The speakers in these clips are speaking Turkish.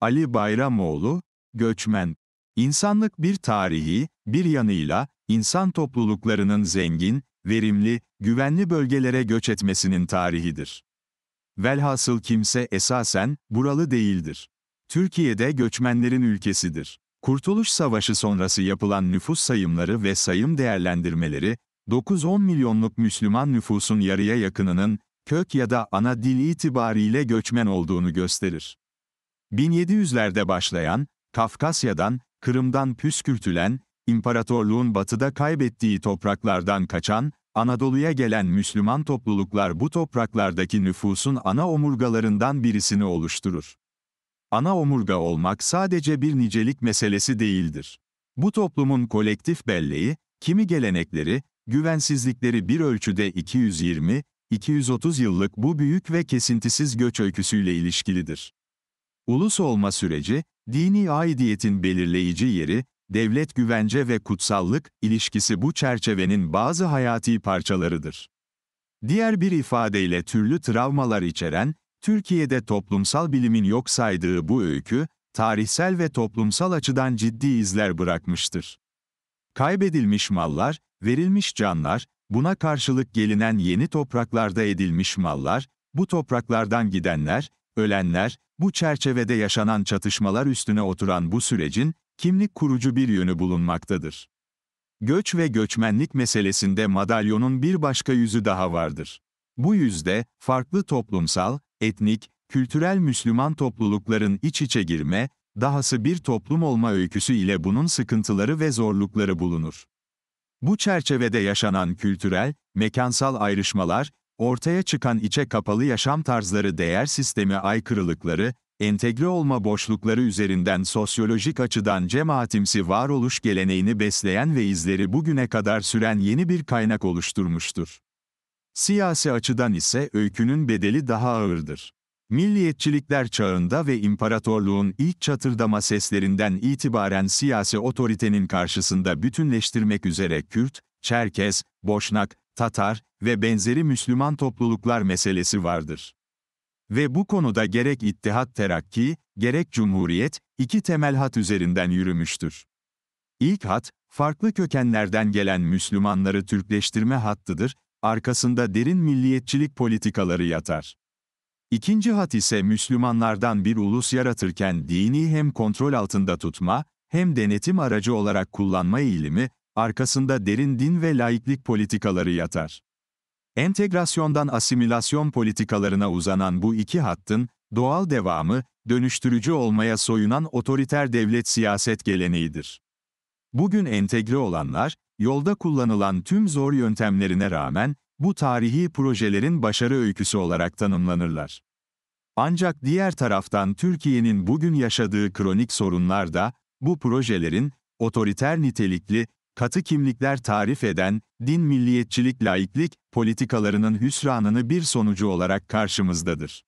Ali Bayramoğlu, Göçmen. İnsanlık bir tarihi, bir yanıyla, insan topluluklarının zengin, verimli, güvenli bölgelere göç etmesinin tarihidir. Velhasıl kimse esasen, buralı değildir. Türkiye'de göçmenlerin ülkesidir. Kurtuluş Savaşı sonrası yapılan nüfus sayımları ve sayım değerlendirmeleri, 9-10 milyonluk Müslüman nüfusun yarıya yakınının, kök ya da ana dili itibariyle göçmen olduğunu gösterir. 1700'lerde başlayan, Kafkasya'dan, Kırım'dan püskürtülen, imparatorluğun batıda kaybettiği topraklardan kaçan, Anadolu'ya gelen Müslüman topluluklar bu topraklardaki nüfusun ana omurgalarından birisini oluşturur. Ana omurga olmak sadece bir nicelik meselesi değildir. Bu toplumun kolektif belleği, kimi gelenekleri, güvensizlikleri bir ölçüde 220, 230 yıllık bu büyük ve kesintisiz göç öyküsüyle ilişkilidir. Ulus olma süreci, dini aidiyetin belirleyici yeri, devlet güvence ve kutsallık ilişkisi bu çerçevenin bazı hayati parçalarıdır. Diğer bir ifadeyle türlü travmalar içeren, Türkiye'de toplumsal bilimin yok saydığı bu öykü, tarihsel ve toplumsal açıdan ciddi izler bırakmıştır. Kaybedilmiş mallar, verilmiş canlar, buna karşılık gelinen yeni topraklarda edilmiş mallar, bu topraklardan gidenler, ölenler, bu çerçevede yaşanan çatışmalar üstüne oturan bu sürecin, kimlik kurucu bir yönü bulunmaktadır. Göç ve göçmenlik meselesinde madalyonun bir başka yüzü daha vardır. Bu yüzde, farklı toplumsal, etnik, kültürel Müslüman toplulukların iç içe girme, dahası bir toplum olma öyküsü ile bunun sıkıntıları ve zorlukları bulunur. Bu çerçevede yaşanan kültürel, mekansal ayrışmalar, Ortaya çıkan içe kapalı yaşam tarzları değer sistemi aykırılıkları, entegre olma boşlukları üzerinden sosyolojik açıdan cemaatimsi varoluş geleneğini besleyen ve izleri bugüne kadar süren yeni bir kaynak oluşturmuştur. Siyasi açıdan ise öykünün bedeli daha ağırdır. Milliyetçilikler çağında ve imparatorluğun ilk çatırdama seslerinden itibaren siyasi otoritenin karşısında bütünleştirmek üzere Kürt, Çerkez, Boşnak, Tatar, ve benzeri Müslüman topluluklar meselesi vardır. Ve bu konuda gerek İttihat Terakki, gerek Cumhuriyet, iki temel hat üzerinden yürümüştür. İlk hat, farklı kökenlerden gelen Müslümanları Türkleştirme hattıdır, arkasında derin milliyetçilik politikaları yatar. İkinci hat ise Müslümanlardan bir ulus yaratırken dini hem kontrol altında tutma, hem denetim aracı olarak kullanma eğilimi, arkasında derin din ve laiklik politikaları yatar. Entegrasyondan asimilasyon politikalarına uzanan bu iki hattın, doğal devamı, dönüştürücü olmaya soyunan otoriter devlet siyaset geleneğidir. Bugün entegre olanlar, yolda kullanılan tüm zor yöntemlerine rağmen, bu tarihi projelerin başarı öyküsü olarak tanımlanırlar. Ancak diğer taraftan Türkiye'nin bugün yaşadığı kronik sorunlar da, bu projelerin, otoriter nitelikli, katı kimlikler tarif eden, din milliyetçilik laiklik, politikalarının hüsranını bir sonucu olarak karşımızdadır.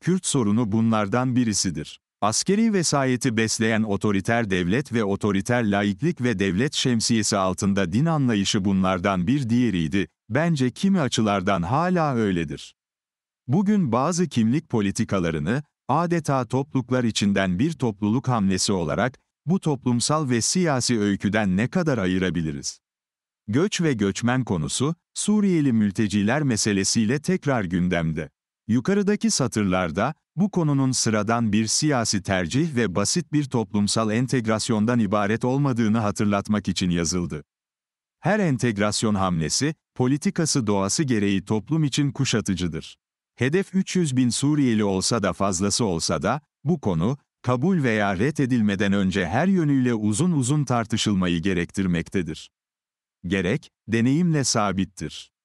Kürt sorunu bunlardan birisidir. Askeri vesayeti besleyen otoriter devlet ve otoriter laiklik ve devlet şemsiyesi altında din anlayışı bunlardan bir diğeriydi, bence kimi açılardan hala öyledir. Bugün bazı kimlik politikalarını, adeta topluluklar içinden bir topluluk hamlesi olarak, bu toplumsal ve siyasi öyküden ne kadar ayırabiliriz? Göç ve göçmen konusu, Suriyeli mülteciler meselesiyle tekrar gündemde. Yukarıdaki satırlarda, bu konunun sıradan bir siyasi tercih ve basit bir toplumsal entegrasyondan ibaret olmadığını hatırlatmak için yazıldı. Her entegrasyon hamlesi, politikası doğası gereği toplum için kuşatıcıdır. Hedef 300 bin Suriyeli olsa da fazlası olsa da, bu konu, kabul veya ret edilmeden önce her yönüyle uzun uzun tartışılmayı gerektirmektedir. Gerek, deneyimle sabittir.